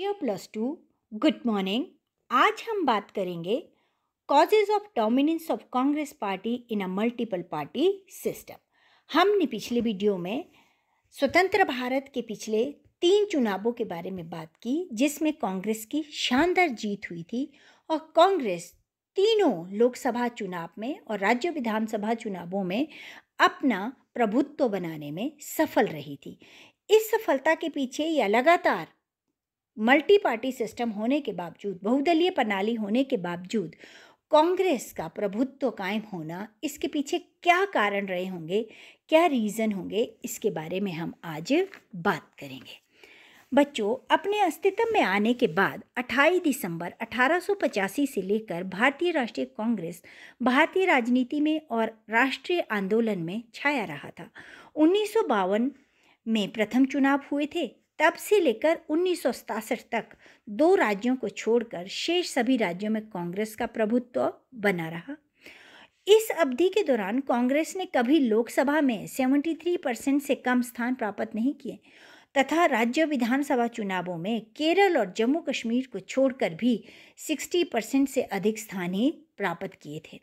dear plus two good morning आज हम बात करेंगे causes of dominance of Congress party in a multiple party system हमने पिछले वीडियो में स्वतंत्र भारत के पिछले तीन चुनावों के बारे में बात की जिसमें कांग्रेस की शानदार जीत हुई थी और कांग्रेस तीनों लोकसभा चुनाव में और राज्य विधानसभा चुनावों में अपना प्रभुत्व बनाने में सफल रही थी इस सफलता के पीछे या लगातार मल्टी पार्टी सिस्टम होने के बावजूद बहुदलीय प्रणाली होने के बावजूद कांग्रेस का प्रभुत्व कायम होना इसके पीछे क्या कारण रहे होंगे क्या रीज़न होंगे इसके बारे में हम आज बात करेंगे बच्चों अपने अस्तित्व में आने के बाद 28 दिसंबर 1885 से लेकर भारतीय राष्ट्रीय कांग्रेस भारतीय राजनीति में और राष्ट्रीय आंदोलन में छाया रहा था उन्नीस में प्रथम चुनाव हुए थे तब से लेकर उन्नीस तक दो राज्यों को छोड़कर शेष सभी राज्यों में कांग्रेस का प्रभुत्व बना रहा इस अवधि के दौरान कांग्रेस ने कभी लोकसभा में 73 परसेंट से कम स्थान प्राप्त नहीं किए तथा राज्य विधानसभा चुनावों में केरल और जम्मू कश्मीर को छोड़कर भी 60 परसेंट से अधिक स्थान ही प्राप्त किए थे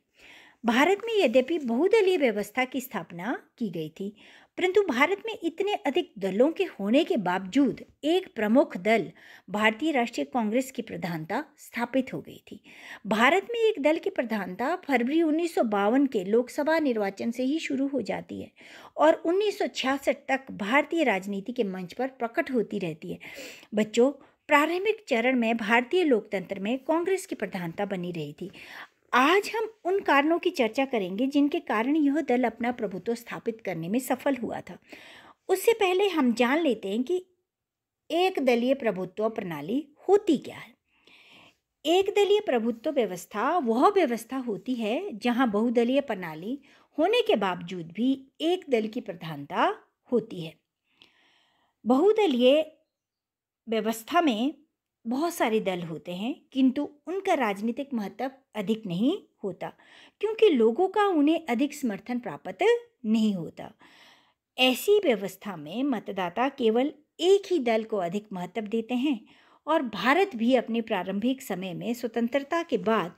भारत में यद्यपि बहुदलीय व्यवस्था की स्थापना की गई थी परंतु भारत में इतने अधिक दलों के होने के बावजूद एक प्रमुख दल भारतीय राष्ट्रीय कांग्रेस की प्रधानता स्थापित हो गई थी भारत में एक दल की प्रधानता फरवरी उन्नीस के लोकसभा निर्वाचन से ही शुरू हो जाती है और उन्नीस तक भारतीय राजनीति के मंच पर प्रकट होती रहती है बच्चों प्रारंभिक चरण में भारतीय लोकतंत्र में कांग्रेस की प्रधानता बनी रही थी आज हम उन कारणों की चर्चा करेंगे जिनके कारण यह दल अपना प्रभुत्व स्थापित करने में सफल हुआ था उससे पहले हम जान लेते हैं कि एक दलीय प्रभुत्व प्रणाली होती क्या है एक दलीय प्रभुत्व व्यवस्था वह व्यवस्था होती है जहां बहुदलीय प्रणाली होने के बावजूद भी एक दल की प्रधानता होती है बहुदलीय व्यवस्था में बहुत सारे दल होते हैं किंतु उनका राजनीतिक महत्व अधिक नहीं होता क्योंकि लोगों का उन्हें अधिक समर्थन प्राप्त नहीं होता ऐसी व्यवस्था में मतदाता केवल एक ही दल को अधिक महत्व देते हैं और भारत भी अपने प्रारंभिक समय में स्वतंत्रता के बाद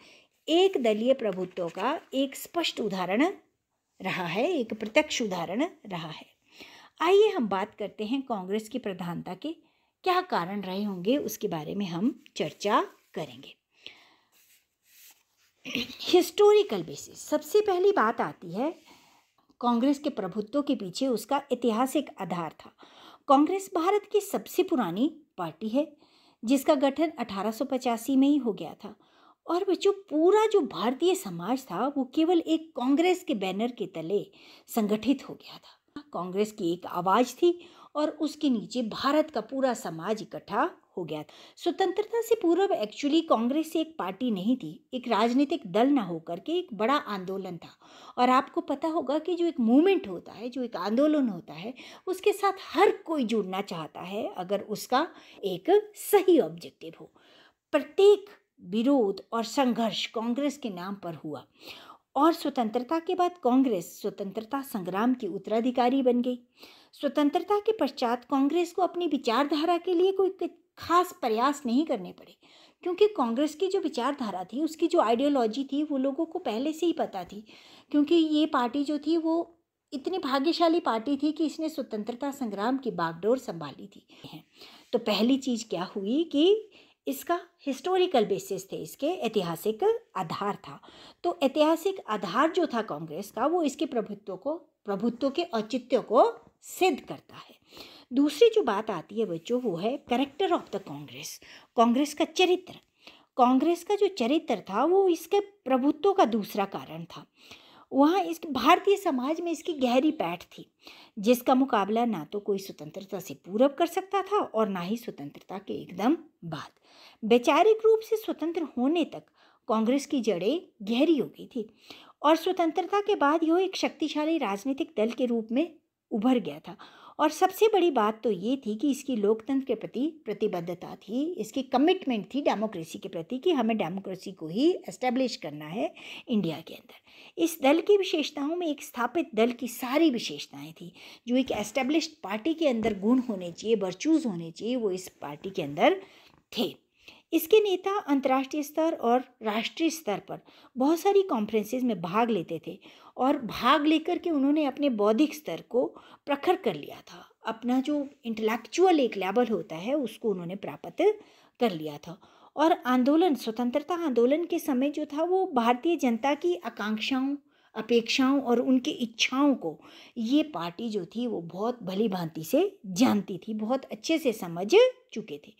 एक दलीय प्रभुत्व का एक स्पष्ट उदाहरण रहा है एक प्रत्यक्ष उदाहरण रहा है आइए हम बात करते हैं कांग्रेस की प्रधानता के क्या कारण रहे होंगे उसके बारे में हम चर्चा करेंगे हिस्टोरिकल बेसिस सबसे पहली बात आती है कांग्रेस के प्रभुत्व के पीछे उसका ऐतिहासिक आधार था कांग्रेस भारत की सबसे पुरानी पार्टी है जिसका गठन 1885 में ही हो गया था और बच्चों पूरा जो भारतीय समाज था वो केवल एक कांग्रेस के बैनर के तले संगठित हो गया था कांग्रेस की एक आवाज़ थी और उसके नीचे भारत का पूरा समाज इकट्ठा हो गया स्वतंत्रता से पूर्व एक्चुअली कांग्रेस एक पार्टी नहीं थी एक राजनीतिक दल ना होकर के एक बड़ा आंदोलन था और आपको पता होगा कि जो एक मूवमेंट होता है जो एक आंदोलन होता है उसके साथ हर कोई जुड़ना चाहता है अगर उसका एक सही ऑब्जेक्टिव हो प्रत्येक विरोध और संघर्ष कांग्रेस के नाम पर हुआ और स्वतंत्रता के बाद कांग्रेस स्वतंत्रता संग्राम की उत्तराधिकारी बन गई स्वतंत्रता के पश्चात कांग्रेस को अपनी विचारधारा के लिए कोई खास प्रयास नहीं करने पड़े क्योंकि कांग्रेस की जो विचारधारा थी उसकी जो आइडियोलॉजी थी वो लोगों को पहले से ही पता थी क्योंकि ये पार्टी जो थी वो इतनी भाग्यशाली पार्टी थी कि इसने स्वतंत्रता संग्राम की बागडोर संभाली थी तो पहली चीज़ क्या हुई कि इसका हिस्टोरिकल बेसिस थे इसके ऐतिहासिक आधार था तो ऐतिहासिक आधार जो था कांग्रेस का वो इसके प्रभुत्व को प्रभुत्व के औचित्य को सिद्ध करता है दूसरी जो बात आती है बच्चों वो है character of the Congress Congress का चरित्र कांग्रेस का जो चरित्र था वो इसके प्रभुत्व का दूसरा कारण था वहाँ इस भारतीय समाज में इसकी गहरी पैठ थी जिसका मुकाबला ना तो कोई स्वतंत्रता से पूरब कर सकता था और ना ही स्वतंत्रता के एकदम बाद वैचारिक रूप से स्वतंत्र होने तक कांग्रेस की जड़ें गहरी हो गई थी और स्वतंत्रता के बाद यह एक शक्तिशाली राजनीतिक दल के रूप में उभर गया था और सबसे बड़ी बात तो ये थी कि इसकी लोकतंत्र के प्रति प्रतिबद्धता थी इसकी कमिटमेंट थी डेमोक्रेसी के प्रति कि हमें डेमोक्रेसी को ही एस्टेब्लिश करना है इंडिया के अंदर इस दल की विशेषताओं में एक स्थापित दल की सारी विशेषताएं थी जो एक एस्टेब्लिश पार्टी के अंदर गुण होने चाहिए वर्चूज़ होने चाहिए वो इस पार्टी के अंदर थे इसके नेता अंतर्राष्ट्रीय स्तर और राष्ट्रीय स्तर पर बहुत सारी कॉन्फ्रेंसेस में भाग लेते थे और भाग लेकर के उन्होंने अपने बौद्धिक स्तर को प्रखर कर लिया था अपना जो इंटेलेक्चुअल एक लेवल होता है उसको उन्होंने प्राप्त कर लिया था और आंदोलन स्वतंत्रता आंदोलन के समय जो था वो भारतीय जनता की आकांक्षाओं अपेक्षाओं और उनकी इच्छाओं को ये पार्टी जो थी वो बहुत भली भांति से जानती थी बहुत अच्छे से समझ चुके थे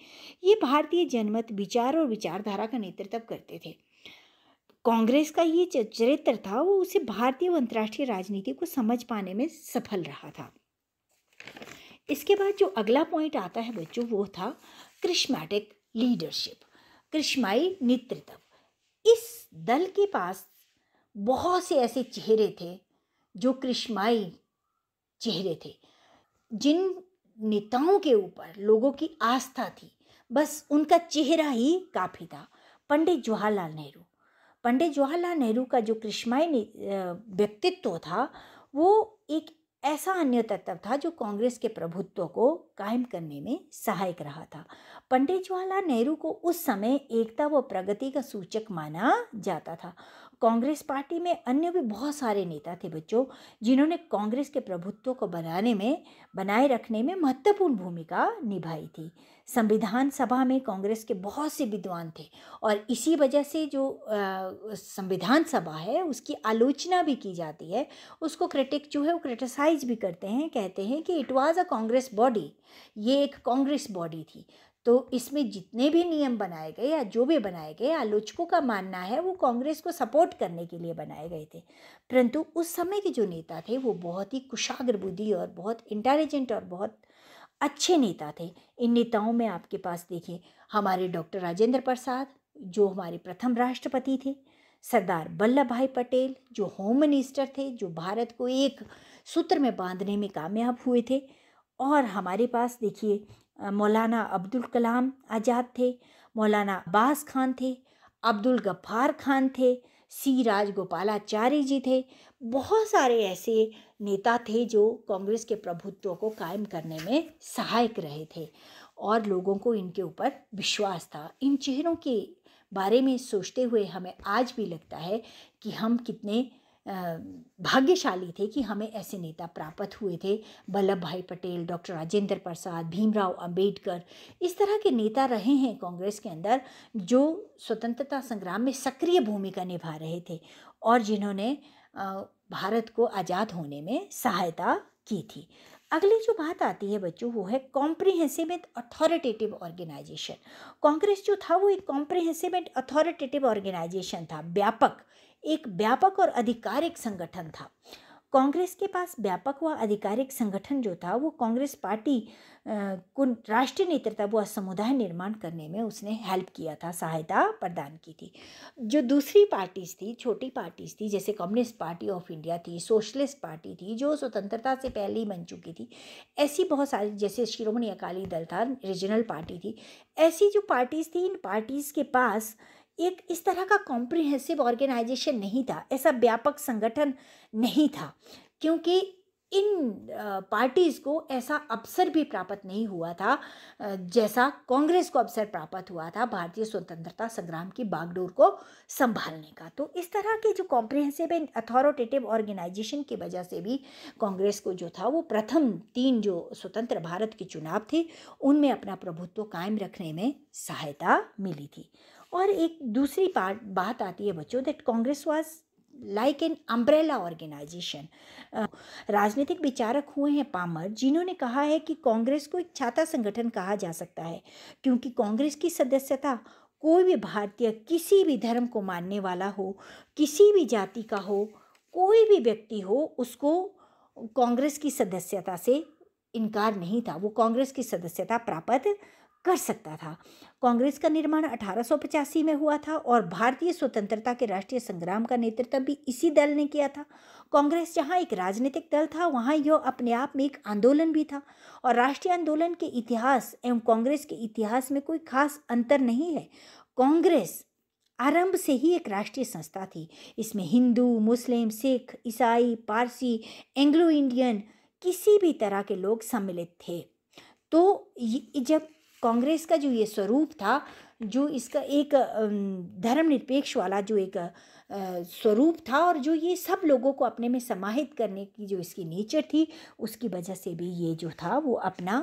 ये भारतीय जनमत विचार और विचारधारा का नेतृत्व करते थे कांग्रेस का ये चरित्र था वो उसे भारतीय अंतर्राष्ट्रीय राजनीति को समझ पाने में सफल रहा था इसके बाद जो अगला पॉइंट आता है बच्चों वो था क्रिश्मैटिक लीडरशिप क्रिश्माई नेतृत्व इस दल के पास बहुत से ऐसे चेहरे थे जो कृष्माई चेहरे थे जिन नेताओं के ऊपर लोगों की आस्था थी बस उनका चेहरा ही काफ़ी था पंडित जवाहरलाल नेहरू पंडित जवाहरलाल नेहरू का जो कृष्माई व्यक्तित्व था वो एक ऐसा अन्य तत्व था जो कांग्रेस के प्रभुत्व को कायम करने में सहायक रहा था पंडित जवाहरलाल नेहरू को उस समय एकता व प्रगति का सूचक माना जाता था कांग्रेस पार्टी में अन्य भी बहुत सारे नेता थे बच्चों जिन्होंने कांग्रेस के प्रभुत्व को बनाने में बनाए रखने में महत्वपूर्ण भूमिका निभाई थी संविधान सभा में कांग्रेस के बहुत से विद्वान थे और इसी वजह से जो संविधान सभा है उसकी आलोचना भी की जाती है उसको क्रिटिक जो है वो क्रिटिसाइज भी करते हैं कहते हैं कि it was a Congress body ये एक कांग्रेस बॉडी थी तो इसमें जितने भी नियम बनाए गए या जो भी बनाए गए आलोचकों का मानना है वो कांग्रेस को सपोर्ट करने के लिए बनाए गए थे परंतु उस समय के जो नेता थे वो बहुत ही कुशाग्र बुद्धि और बहुत इंटेलिजेंट और बहुत अच्छे नेता थे इन नेताओं में आपके पास देखिए हमारे डॉक्टर राजेंद्र प्रसाद जो हमारे प्रथम राष्ट्रपति थे सरदार वल्लभ भाई पटेल जो होम मिनिस्टर थे जो भारत को एक सूत्र में बांधने में कामयाब हुए थे और हमारे पास देखिए मौलाना अब्दुल कलाम आज़ाद थे मौलाना अब्बास खान थे अब्दुल गफ्फार खान थे सी राजगोपालाचार्य जी थे बहुत सारे ऐसे नेता थे जो कांग्रेस के प्रभुत्व को कायम करने में सहायक रहे थे और लोगों को इनके ऊपर विश्वास था इन चेहरों के बारे में सोचते हुए हमें आज भी लगता है कि हम कितने भाग्यशाली थे कि हमें ऐसे नेता प्राप्त हुए थे वल्लभ भाई पटेल डॉक्टर राजेंद्र प्रसाद भीमराव अंबेडकर इस तरह के नेता रहे हैं कांग्रेस के अंदर जो स्वतंत्रता संग्राम में सक्रिय भूमिका निभा रहे थे और जिन्होंने भारत को आज़ाद होने में सहायता की थी अगली जो बात आती है बच्चों वो है comprehensive and authoritative organisation Congress जो था वो एक कॉम्प्रिहेंसिव एंड अथॉरिटेटिव ऑर्गेनाइजेशन था व्यापक एक व्यापक और आधिकारिक संगठन था कांग्रेस के पास व्यापक व आधिकारिक संगठन जो था वो कांग्रेस पार्टी को राष्ट्रीय नेतृत्व व समुदाय निर्माण करने में उसने हेल्प किया था सहायता प्रदान की थी जो दूसरी पार्टीज थी छोटी पार्टीज थी जैसे कम्युनिस्ट पार्टी ऑफ इंडिया थी सोशलिस्ट पार्टी थी जो स्वतंत्रता से पहले ही बन चुकी थी ऐसी बहुत सारी जैसे शिरोमणि अकाली दल था रीजनल पार्टी थी ऐसी जो पार्टीज थी इन पार्टीज़ के पास एक इस तरह का कॉम्प्रिहेंसिव ऑर्गेनाइजेशन नहीं था ऐसा व्यापक संगठन नहीं था क्योंकि इन पार्टीज़ को ऐसा अवसर भी प्राप्त नहीं हुआ था जैसा कांग्रेस को अवसर प्राप्त हुआ था भारतीय स्वतंत्रता संग्राम की बागडोर को संभालने का तो इस तरह के जो कॉम्प्रिहेंसिव एंड अथॉरिटेटिव ऑर्गेनाइजेशन की वजह से भी कांग्रेस को जो था वो प्रथम तीन जो स्वतंत्र भारत के चुनाव थे उनमें अपना प्रभुत्व कायम रखने में सहायता मिली थी और एक दूसरी पार्ट बात आती है बच्चों that Congress was like an umbrella organisation राजनीतिक विचारक हुए हैं पामर जिन्होंने कहा है कि कांग्रेस को एक छाता संगठन कहा जा सकता है क्योंकि कांग्रेस की सदस्यता कोई भी भारतीय किसी भी धर्म को मानने वाला हो किसी भी जाति का हो कोई भी व्यक्ति हो उसको कांग्रेस की सदस्यता से इनकार नहीं था वो कांग्रेस की सदस्यता प्राप्त कर सकता था कांग्रेस का निर्माण अठारह में हुआ था और भारतीय स्वतंत्रता के राष्ट्रीय संग्राम का नेतृत्व भी इसी दल ने किया था कांग्रेस जहाँ एक राजनीतिक दल था वहाँ यह अपने आप में एक आंदोलन भी था और राष्ट्रीय आंदोलन के इतिहास एवं कांग्रेस के इतिहास में कोई खास अंतर नहीं है कांग्रेस आरंभ से ही एक राष्ट्रीय संस्था थी इसमें हिंदू मुस्लिम सिख ईसाई पारसी एंग्लो इंडियन किसी भी तरह के लोग सम्मिलित थे तो जब कांग्रेस का जो ये स्वरूप था जो इसका एक धर्मनिरपेक्ष वाला जो एक स्वरूप था और जो ये सब लोगों को अपने में समाहित करने की जो इसकी नेचर थी उसकी वजह से भी ये जो था वो अपना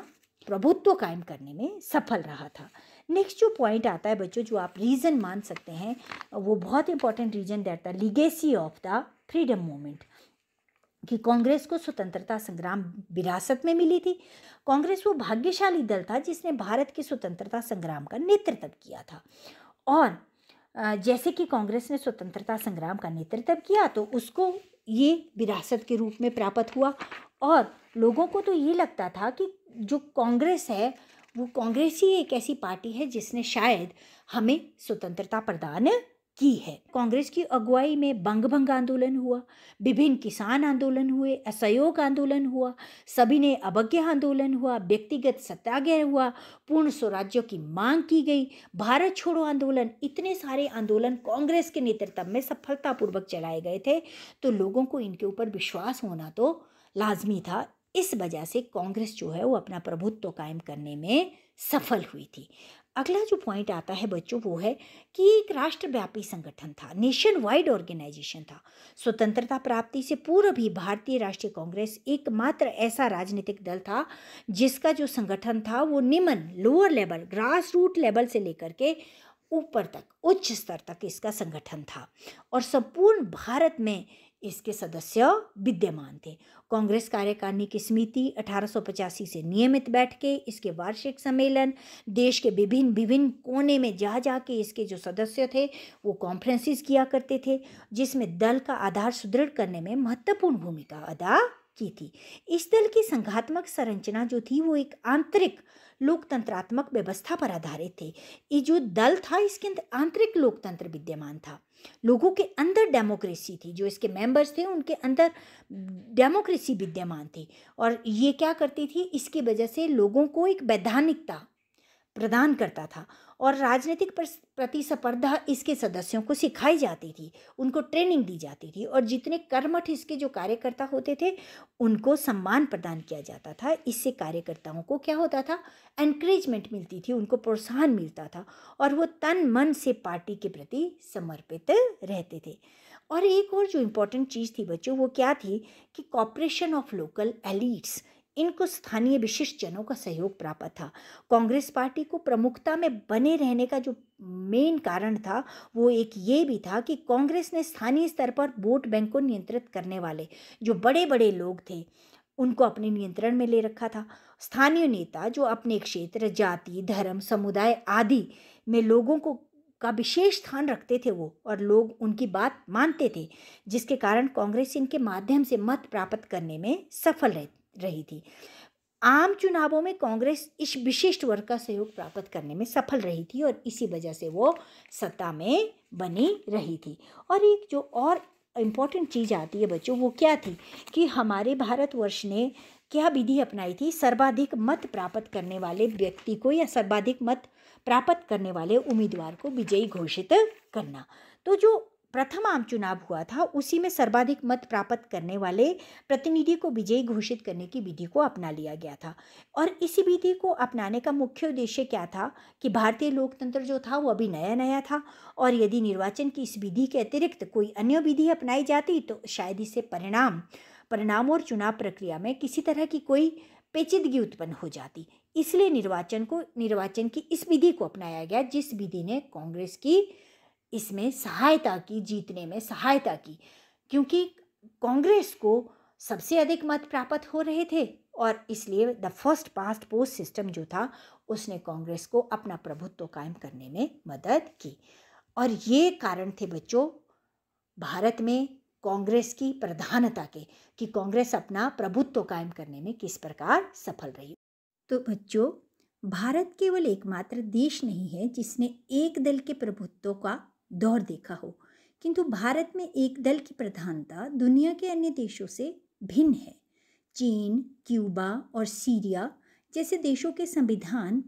प्रभुत्व कायम करने में सफल रहा था नेक्स्ट जो पॉइंट आता है बच्चों जो आप रीज़न मान सकते हैं वो बहुत important reason that the legacy of the freedom movement कि कांग्रेस को स्वतंत्रता संग्राम विरासत में मिली थी कांग्रेस वो भाग्यशाली दल था जिसने भारत के स्वतंत्रता संग्राम का नेतृत्व किया था और जैसे कि कांग्रेस ने स्वतंत्रता संग्राम का नेतृत्व किया तो उसको ये विरासत के रूप में प्राप्त हुआ और लोगों को तो ये लगता था कि जो कांग्रेस है वो कांग्रेस ही एक ऐसी पार्टी है जिसने शायद हमें स्वतंत्रता प्रदान की है कांग्रेस की अगुवाई में बंग भंग आंदोलन हुआ विभिन्न किसान आंदोलन हुए असहयोग आंदोलन हुआ सभी ने अवज्ञा आंदोलन हुआ व्यक्तिगत सत्याग्रह हुआ पूर्ण स्वराज्यों की मांग की गई भारत छोड़ो आंदोलन इतने सारे आंदोलन कांग्रेस के नेतृत्व में सफलतापूर्वक चलाए गए थे तो लोगों को इनके ऊपर विश्वास होना तो लाजमी था इस वजह से कांग्रेस जो है वो अपना प्रभुत्व कायम करने में सफल हुई थी अगला जो पॉइंट आता है बच्चों वो है कि एक राष्ट्रव्यापी संगठन था नेशन वाइड ऑर्गेनाइजेशन था स्वतंत्रता प्राप्ति से पूर्व भी भारतीय राष्ट्रीय कांग्रेस एकमात्र ऐसा राजनीतिक दल था जिसका जो संगठन था वो निम्न lower level grass root level से लेकर के ऊपर तक उच्च स्तर तक इसका संगठन था और संपूर्ण भारत में इसके सदस्य विद्यमान थे कांग्रेस कार्यकारिणी की समिति अठारह से नियमित बैठ के इसके वार्षिक सम्मेलन देश के विभिन्न विभिन्न कोने में जा जा के इसके जो सदस्य थे वो कॉन्फ्रेंसिस किया करते थे जिसमें दल का आधार सुदृढ़ करने में महत्वपूर्ण भूमिका अदा की थी इस दल की संघात्मक संरचना जो थी वो एक आंतरिक लोकतंत्रात्मक व्यवस्था पर आधारित थे ये जो दल था इसके अंदर आंतरिक लोकतंत्र विद्यमान था लोगों के अंदर डेमोक्रेसी थी जो इसके मेंबर्स थे उनके अंदर डेमोक्रेसी विद्यमान थी और ये क्या करती थी इसकी वजह से लोगों को एक वैधानिकता प्रदान करता था और राजनीतिक प्रतिस्पर्धा इसके सदस्यों को सिखाई जाती थी उनको ट्रेनिंग दी जाती थी और जितने कर्मठ इसके जो कार्यकर्ता होते थे उनको सम्मान प्रदान किया जाता था इससे कार्यकर्ताओं को क्या होता था एनकरेजमेंट मिलती थी उनको प्रोत्साहन मिलता था और वो तन मन से पार्टी के प्रति समर्पित रहते थे और एक और जो इम्पोर्टेंट चीज़ थी बच्चों वो क्या थी कि कॉपरेशन ऑफ लोकल एलिट्स इनको स्थानीय विशिष्ट जनों का सहयोग प्राप्त था कांग्रेस पार्टी को प्रमुखता में बने रहने का जो मेन कारण था वो एक ये भी था कि कांग्रेस ने स्थानीय स्तर पर वोट बैंक को नियंत्रित करने वाले जो बड़े बड़े लोग थे उनको अपने नियंत्रण में ले रखा था स्थानीय नेता जो अपने क्षेत्र जाति धर्म समुदाय आदि में लोगों को का विशेष स्थान रखते थे वो और लोग उनकी बात मानते थे जिसके कारण कांग्रेस इनके माध्यम से मत प्राप्त करने में सफल रहती रही थी आम चुनावों में कांग्रेस इस विशिष्ट वर्ग का सहयोग प्राप्त करने में सफल रही थी और इसी वजह से वो सत्ता में बनी रही थी और एक जो और इम्पॉर्टेंट चीज़ आती है बच्चों वो क्या थी कि हमारे भारतवर्ष ने क्या विधि अपनाई थी सर्वाधिक मत प्राप्त करने वाले व्यक्ति को या सर्वाधिक मत प्राप्त करने वाले उम्मीदवार को विजयी घोषित करना तो जो प्रथम आम चुनाव हुआ था उसी में सर्वाधिक मत प्राप्त करने वाले प्रतिनिधि को विजयी घोषित करने की विधि को अपना लिया गया था और इसी विधि को अपनाने का मुख्य उद्देश्य क्या था कि भारतीय लोकतंत्र जो था वो अभी नया नया था और यदि निर्वाचन की इस विधि के अतिरिक्त कोई अन्य विधि अपनाई जाती तो शायद इससे परिणाम परिणाम और चुनाव प्रक्रिया में किसी तरह की कोई पेचीदगी उत्पन्न हो जाती इसलिए निर्वाचन को निर्वाचन की इस विधि को अपनाया गया जिस विधि ने कांग्रेस की इसमें सहायता की जीतने में सहायता की क्योंकि कांग्रेस को सबसे अधिक मत प्राप्त हो रहे थे और इसलिए the first past post system जो था उसने कांग्रेस को अपना प्रभुत्व कायम करने में मदद की और ये कारण थे बच्चों भारत में कांग्रेस की प्रधानता के कि कांग्रेस अपना प्रभुत्व कायम करने में किस प्रकार सफल रही तो बच्चों भारत केवल एकमात्र देश नहीं है जिसने एक दल के प्रभुत्व का दौर देखा हो किंतु भारत में एक दल की प्रधानता दुनिया के अन्य देशों से भिन्न है चीन क्यूबा और सीरिया जैसे देशों के संविधान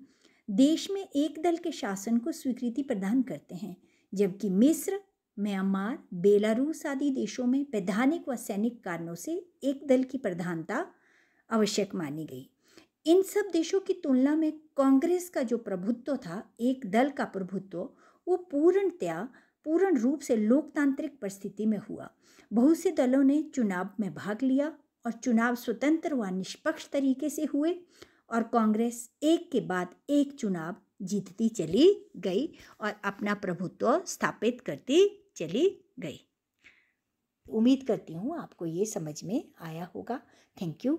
देश में एक दल के शासन को स्वीकृति प्रदान करते हैं जबकि मिस्र म्यांमार बेलारूस आदि देशों में वैधानिक व सैनिक कारणों से एक दल की प्रधानता आवश्यक मानी गई इन सब देशों की तुलना में कांग्रेस का जो प्रभुत्व था एक दल का प्रभुत्व वो पूर्णतया पूर्ण रूप से लोकतांत्रिक परिस्थिति में हुआ बहुत से दलों ने चुनाव में भाग लिया और चुनाव स्वतंत्र व निष्पक्ष तरीके से हुए और कांग्रेस एक के बाद एक चुनाव जीतती चली गई और अपना प्रभुत्व स्थापित करती चली गई उम्मीद करती हूँ आपको ये समझ में आया होगा थैंक यू